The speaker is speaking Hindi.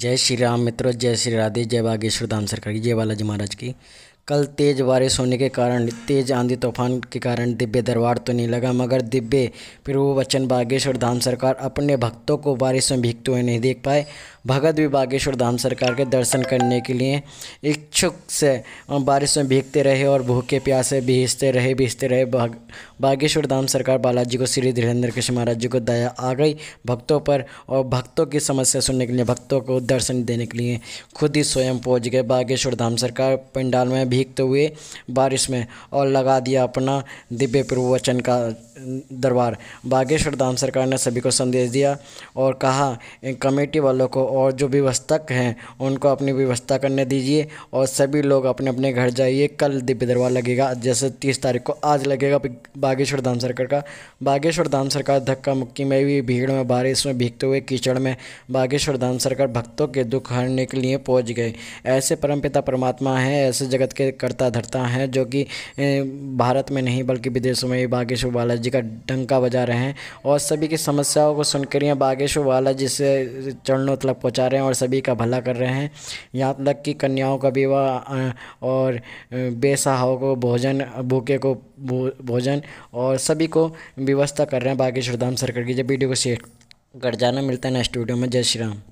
जय श्री राम मित्रों जय श्री राधे जय बागेश्वर धाम सरकार की जय बालाजी महाराज की कल तेज़ बारिश होने के कारण तेज़ आंधी तूफान के कारण दिव्य दरबार तो नहीं लगा मगर दिव्य प्रभु वचन बागेश्वर धाम सरकार अपने भक्तों को बारिश में भीगते हुए नहीं देख पाए भगत भी बागेश्वर धाम सरकार के दर्शन करने के लिए इच्छुक से बारिश में भीगते रहे और भूखे प्यासे भीजते रहे भीजते रहे बागेश्वर धाम सरकार बालाजी को श्री धीरेन्द्र कृष्ण महाराज जी को दया आ गई भक्तों पर और भक्तों की समस्या सुनने के लिए भक्तों को दर्शन देने के लिए खुद ही स्वयं पहुँच गए बागेश्वर धाम सरकार पंडाल में भीगते हुए बारिश में और लगा दिया अपना दिव्य प्रवचन का दरबार बागेश्वर धाम सरकार ने सभी को संदेश दिया और कहा कमेटी वालों को और जो व्यवस्थक हैं उनको अपनी व्यवस्था करने दीजिए और सभी लोग अपने अपने घर जाइए कल दिव्य दरबार लगेगा जैसे तीस तारीख को आज लगेगा बागेश्वर धाम सरकार का बागेश्वर धाम सरकार धक्का मुक्की में भी भीड़ में बारिश में भीगते हुए कीचड़ में बागेश्वर धाम सरकार भक्तों के दुख हरने के लिए पहुँच गए ऐसे परमपिता परमात्मा हैं ऐसे जगत के कर्ता धरता हैं जो कि भारत में नहीं बल्कि विदेशों में बागेश्वर बालाजी का डंका बजा रहे हैं और सभी की समस्याओं को सुनकर यहाँ बागेश्वर वाला जिसे चरणों तक पहुँचा रहे हैं और सभी का भला कर रहे हैं यहाँ तक कि कन्याओं का विवाह और बेसहाओं को भोजन भूखे को भोजन और सभी को व्यवस्था कर रहे हैं बागेश्वर धाम सरकार की जब वीडियो को शेयर कर जाना मिलता है ना स्टूडियो में जय श्री राम